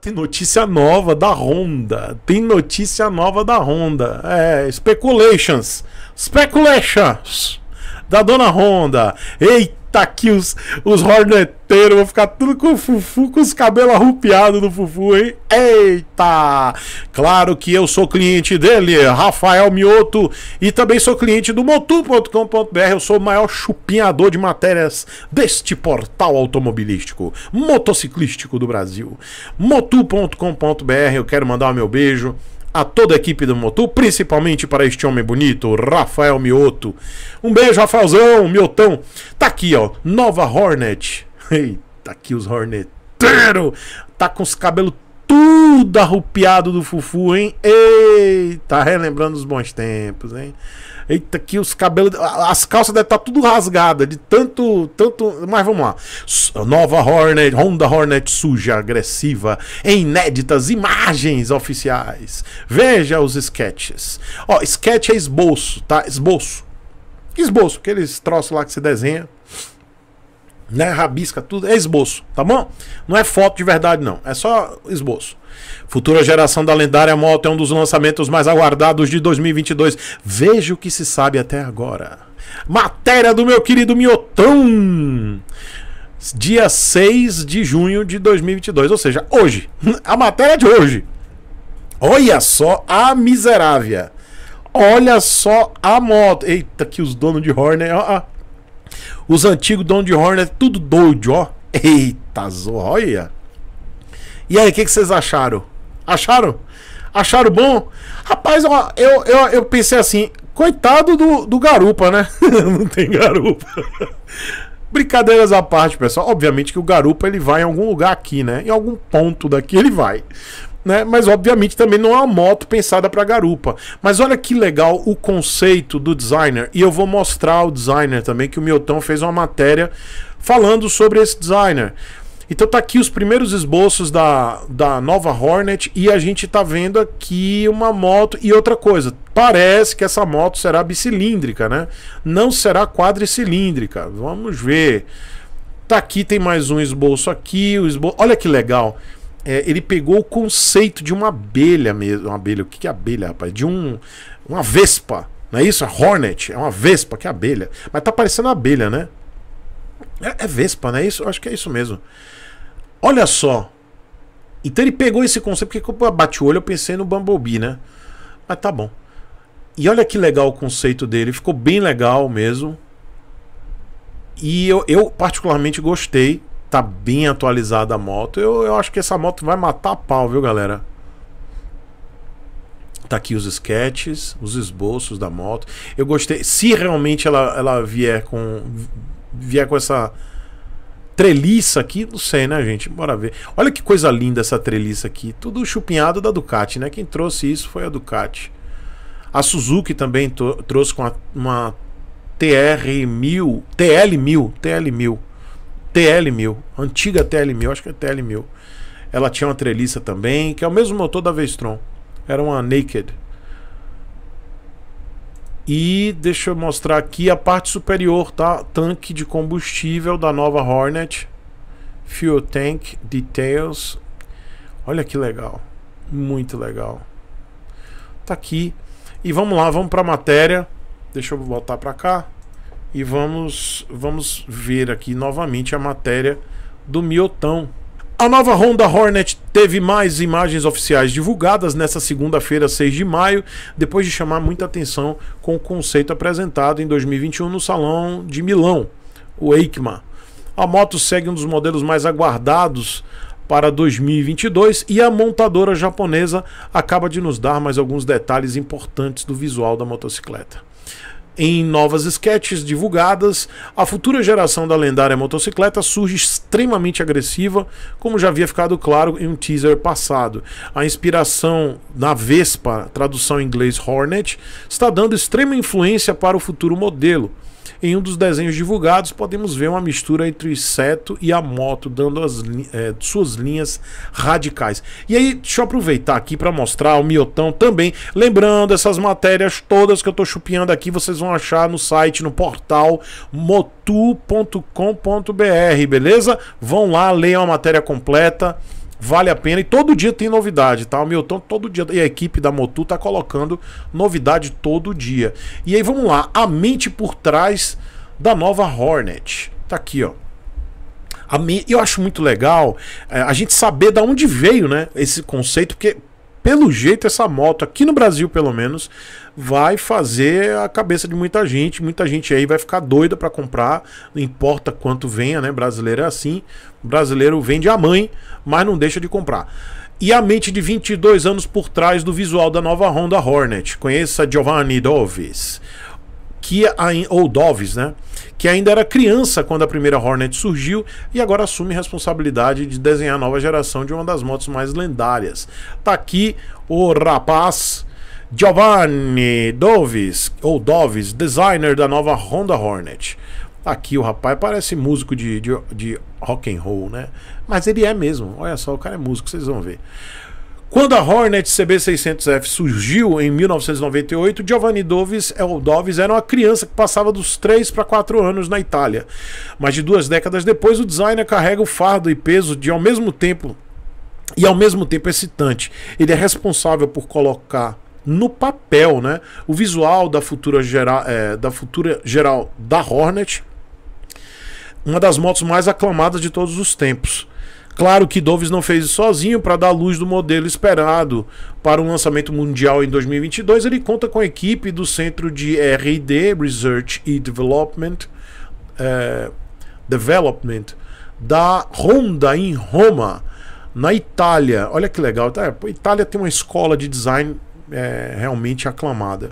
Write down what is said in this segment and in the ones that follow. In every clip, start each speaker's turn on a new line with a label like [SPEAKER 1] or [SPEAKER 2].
[SPEAKER 1] tem notícia nova da Honda. Tem notícia nova da Honda. É, speculations. Speculations da dona Honda. Eita! Tá aqui os, os horneteiros, vou ficar tudo com o Fufu, com os cabelos arrupiados do Fufu, hein? Eita! Claro que eu sou cliente dele, Rafael Mioto, e também sou cliente do motu.com.br, eu sou o maior chupinhador de matérias deste portal automobilístico, motociclístico do Brasil. motu.com.br, eu quero mandar o meu beijo a toda a equipe do Motu, principalmente para este homem bonito, Rafael Mioto. Um beijo, Rafaelzão, Miotão. Tá aqui, ó, Nova Hornet. Eita, aqui os Horneteiros. Tá com os cabelos tudo arrupiado do Fufu, hein? Eita, relembrando os bons tempos, hein? Eita, que os cabelos. As calças devem estar tá tudo rasgadas de tanto. tanto Mas vamos lá. Nova Hornet, Honda Hornet suja, agressiva, em inéditas imagens oficiais. Veja os sketches. Ó, sketch é esboço, tá? Esboço. Esboço, aqueles troços lá que se desenha né? Rabisca tudo, é esboço, tá bom? Não é foto de verdade, não, é só esboço. Futura geração da lendária moto é um dos lançamentos mais aguardados de 2022. Veja o que se sabe até agora. Matéria do meu querido Miotão! Dia 6 de junho de 2022, ou seja, hoje. A matéria é de hoje. Olha só a miserável. Olha só a moto. Eita, que os donos de Horner. Ah, ah. Os antigos don de Horner, é tudo doido, ó. Eita, olha. E aí, o que, que vocês acharam? Acharam? Acharam bom? Rapaz, ó, eu, eu, eu pensei assim, coitado do, do garupa, né? Não tem garupa. Brincadeiras à parte, pessoal. Obviamente que o garupa ele vai em algum lugar aqui, né? Em algum ponto daqui ele vai né? Mas obviamente também não é uma moto pensada para garupa. Mas olha que legal o conceito do designer e eu vou mostrar o designer também que o Milton fez uma matéria falando sobre esse designer. Então tá aqui os primeiros esboços da, da nova Hornet e a gente tá vendo aqui uma moto e outra coisa. Parece que essa moto será bicilíndrica, né? Não será quadricilíndrica. Vamos ver. Tá aqui tem mais um esboço aqui, o esbo... olha que legal é, ele pegou o conceito de uma abelha mesmo. Uma abelha, o que é abelha, rapaz? De um, uma vespa, não é isso? É hornet, é uma vespa, que é abelha. Mas tá parecendo abelha, né? É, é vespa, não é isso? Eu acho que é isso mesmo. Olha só. Então ele pegou esse conceito, porque quando eu bati o olho eu pensei no Bumblebee, né? Mas tá bom. E olha que legal o conceito dele, ficou bem legal mesmo. E eu, eu particularmente gostei tá bem atualizada a moto. Eu, eu acho que essa moto vai matar a pau, viu, galera? Tá aqui os sketches, os esboços da moto. Eu gostei. Se realmente ela, ela vier com vier com essa treliça aqui, não sei, né, gente? Bora ver. Olha que coisa linda essa treliça aqui. Tudo chupinhado da Ducati, né? Quem trouxe isso foi a Ducati. A Suzuki também trouxe com uma, TR1000, TL1000, TL1000. TL1000, antiga TL1000, acho que é TL1000. Ela tinha uma treliça também, que é o mesmo motor da Vestron. Era uma Naked. E deixa eu mostrar aqui a parte superior, tá? Tanque de combustível da nova Hornet. Fuel Tank Details. Olha que legal. Muito legal. Tá aqui. E vamos lá, vamos para a matéria. Deixa eu voltar para cá e vamos, vamos ver aqui novamente a matéria do Miotão. A nova Honda Hornet teve mais imagens oficiais divulgadas nesta segunda-feira, 6 de maio, depois de chamar muita atenção com o conceito apresentado em 2021 no Salão de Milão, o EICMA. A moto segue um dos modelos mais aguardados para 2022 e a montadora japonesa acaba de nos dar mais alguns detalhes importantes do visual da motocicleta. Em novas sketches divulgadas, a futura geração da lendária motocicleta surge extremamente agressiva, como já havia ficado claro em um teaser passado. A inspiração na Vespa, tradução em inglês Hornet, está dando extrema influência para o futuro modelo. Em um dos desenhos divulgados, podemos ver uma mistura entre o inseto e a moto, dando as, é, suas linhas radicais. E aí, deixa eu aproveitar aqui para mostrar o miotão também. Lembrando, essas matérias todas que eu estou chupinhando aqui, vocês vão achar no site, no portal motu.com.br, beleza? Vão lá, leiam a matéria completa vale a pena. E todo dia tem novidade, tá? O Milton todo dia. E a equipe da Motu tá colocando novidade todo dia. E aí vamos lá, a mente por trás da nova Hornet. Tá aqui, ó. A me... Eu acho muito legal é, a gente saber da onde veio, né? Esse conceito, porque pelo jeito, essa moto, aqui no Brasil pelo menos, vai fazer a cabeça de muita gente. Muita gente aí vai ficar doida para comprar, não importa quanto venha, né? Brasileiro é assim. O brasileiro vende a mãe, mas não deixa de comprar. E a mente de 22 anos por trás do visual da nova Honda Hornet. Conheça Giovanni Doves que ou Doves, né? Que ainda era criança quando a primeira Hornet surgiu e agora assume responsabilidade de desenhar a nova geração de uma das motos mais lendárias. Tá aqui o rapaz Giovanni Doves, ou Doves, designer da nova Honda Hornet. Tá aqui o rapaz parece músico de, de, de rock and roll, né? Mas ele é mesmo. Olha só, o cara é músico, vocês vão ver. Quando a Hornet CB600F surgiu em 1998, Giovanni Doves, El é, Doves era uma criança que passava dos 3 para 4 anos na Itália. Mas de duas décadas depois, o designer carrega o fardo e peso de ao mesmo tempo e ao mesmo tempo excitante. Ele é responsável por colocar no papel, né, o visual da futura geral, é, da futura geral da Hornet, uma das motos mais aclamadas de todos os tempos. Claro que Doves não fez isso sozinho para dar luz do modelo esperado para um lançamento mundial em 2022. Ele conta com a equipe do Centro de R&D (Research and Development) eh, Development da Honda em Roma, na Itália. Olha que legal, tá? Itália tem uma escola de design é, realmente aclamada.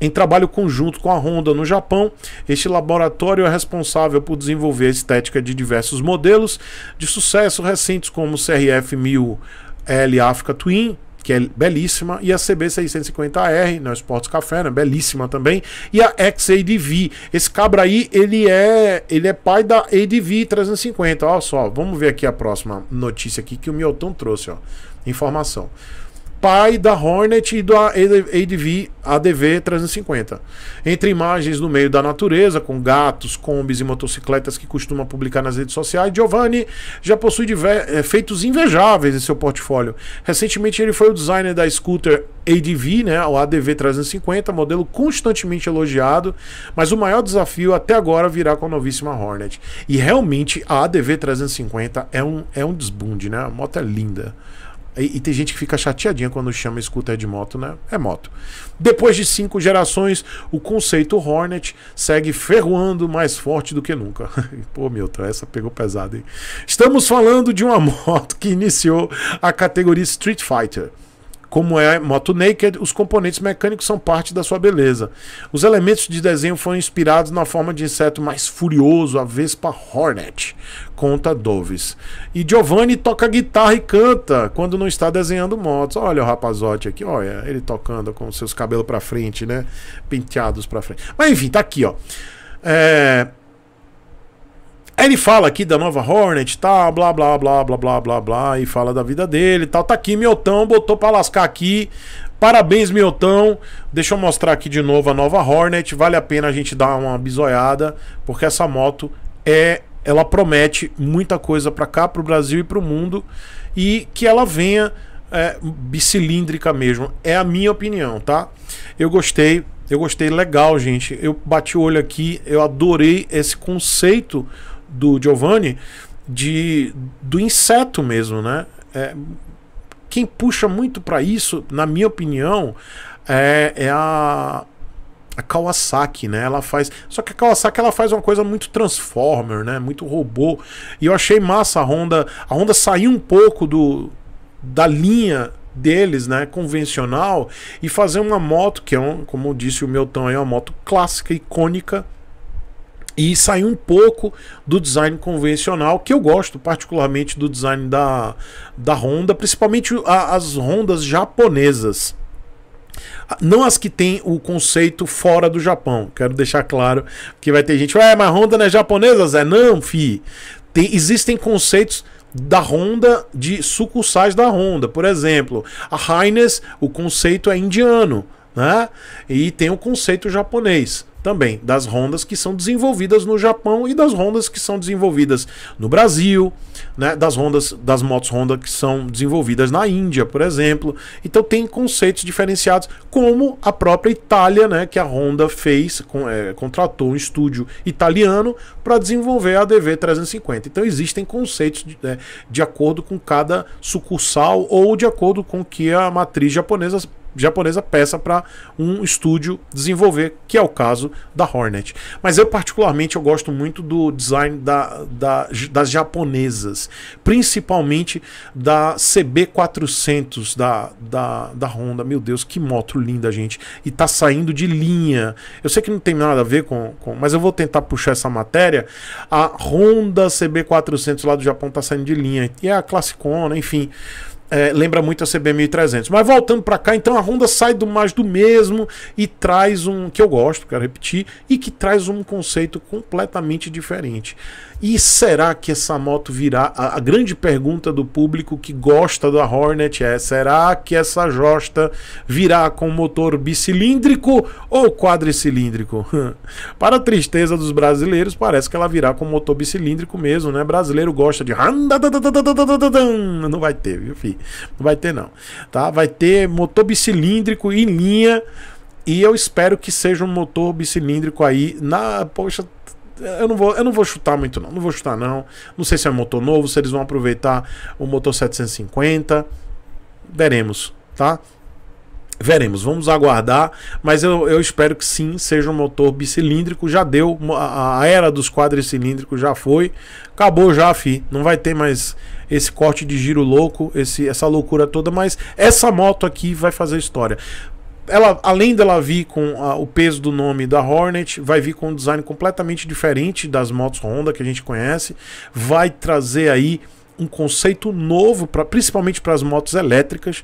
[SPEAKER 1] Em trabalho conjunto com a Honda no Japão, este laboratório é responsável por desenvolver a estética de diversos modelos de sucesso recentes, como o CRF-1000L Africa Twin, que é belíssima, e a CB650R, na Sports Café, né, belíssima também, e a XADV. Esse cabra aí, ele é, ele é pai da ADV 350. Olha só, vamos ver aqui a próxima notícia aqui que o Milton trouxe, ó. Informação pai da Hornet e da ADV, ADV 350. Entre imagens no meio da natureza, com gatos, combis e motocicletas que costuma publicar nas redes sociais, Giovanni já possui efeitos eh, invejáveis em seu portfólio. Recentemente ele foi o designer da scooter ADV, né, o ADV 350, modelo constantemente elogiado, mas o maior desafio até agora virá com a novíssima Hornet. E realmente a ADV 350 é um, é um desbunde, né? A moto é linda. E, e, tem gente que fica chateadinha quando chama scooter é de moto, né? É moto. Depois de cinco gerações, o conceito Hornet segue ferroando mais forte do que nunca. Pô, Milton, essa pegou pesado, hein? Estamos falando de uma moto que iniciou a categoria Street Fighter como é Moto Naked, os componentes mecânicos são parte da sua beleza. Os elementos de desenho foram inspirados na forma de inseto mais furioso, a Vespa Hornet, conta Doves. E Giovanni toca guitarra e canta quando não está desenhando motos. Olha o rapazote aqui, olha, ele tocando com seus cabelos para frente, né? Penteados para frente. Mas enfim, tá aqui, ó. É, Aí ele fala aqui da nova Hornet, tá, blá, blá, blá, blá, blá, blá, blá, e fala da vida dele tal. Tá aqui, Miotão, botou pra lascar aqui. Parabéns, Miotão. Deixa eu mostrar aqui de novo a nova Hornet. Vale a pena a gente dar uma bisoiada, porque essa moto é. Ela promete muita coisa para cá, para o Brasil e para o mundo, e que ela venha é, bicilíndrica mesmo. É a minha opinião, tá? Eu gostei, eu gostei, legal, gente. Eu bati o olho aqui, eu adorei esse conceito do Giovanni de, do inseto mesmo, né? É, quem puxa muito para isso, na minha opinião, é, é a, a Kawasaki, né? Ela faz. Só que a Kawasaki ela faz uma coisa muito Transformer, né? Muito robô. E eu achei massa a Honda. A Honda saiu um pouco do da linha deles, né, convencional e fazer uma moto que é, um, como disse o meu tão, é uma moto clássica, icônica, e sair um pouco do design convencional, que eu gosto particularmente do design da, da Honda, principalmente a, as Hondas japonesas. Ah, não as que tem o conceito fora do Japão, quero deixar claro que vai ter gente, ué, ah, mas Honda não é japonesa, Zé? Não, fi. Tem, existem conceitos da Honda, de sucursais da Honda. Por exemplo, a Hines, o conceito é indiano, né? E tem o conceito japonês também das rondas que são desenvolvidas no Japão e das rondas que são desenvolvidas no Brasil, né, das rondas das motos Honda que são desenvolvidas na Índia, por exemplo. Então tem conceitos diferenciados, como a própria Itália, né, que a Honda fez, com, é, contratou um estúdio italiano para desenvolver a DV 350. Então existem conceitos de, né? de acordo com cada sucursal ou de acordo com o que a matriz japonesa japonesa peça para um estúdio desenvolver, que é o caso da Hornet. Mas eu particularmente eu gosto muito do design da, da, das japonesas, principalmente da CB400 da, da, da Honda. Meu Deus, que moto linda, gente. E tá saindo de linha. Eu sei que não tem nada a ver com, com mas eu vou tentar puxar essa matéria. A Honda CB400 lá do Japão tá saindo de linha. E é a classicona, enfim é, lembra muito a CB1300. Mas voltando para cá, então a Honda sai do mais do mesmo e traz um que eu gosto, quero repetir, e que traz um conceito completamente diferente. E será que essa moto virá? A, a, grande pergunta do público que gosta da Hornet é: será que essa Josta virá com motor bicilíndrico ou quadricilíndrico? Para a tristeza dos brasileiros, parece que ela virá com motor bicilíndrico mesmo, né? Brasileiro gosta de. Não vai ter, viu, filho? Não vai ter, não. Tá? Vai ter motor bicilíndrico em linha. E eu espero que seja um motor bicilíndrico aí. Na, poxa, eu não vou, eu não vou chutar muito não, não vou chutar não. Não sei se é motor novo, se eles vão aproveitar o motor 750. Veremos, tá? Veremos, vamos aguardar, mas eu, eu espero que sim, seja um motor bicilíndrico. Já deu, a, a era dos quadricilíndricos já foi, acabou já, fi. Não vai ter mais esse corte de giro louco, esse, essa loucura toda, mas essa moto aqui vai fazer história ela, além dela vir com a, o peso do nome da Hornet, vai vir com um design completamente diferente das motos Honda que a gente conhece, vai trazer aí um conceito novo, pra, principalmente para as motos elétricas.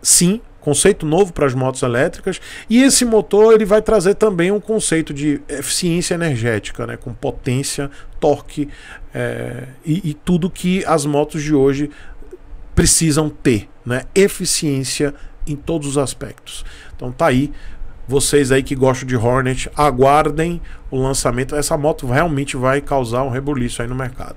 [SPEAKER 1] Sim, conceito novo para as motos elétricas. E esse motor ele vai trazer também um conceito de eficiência energética, né, com potência, torque é, e, e tudo que as motos de hoje precisam ter, né, eficiência energética em todos os aspectos. Então tá aí. Vocês aí que gostam de Hornet, aguardem o lançamento. Essa moto realmente vai causar um rebuliço aí no mercado.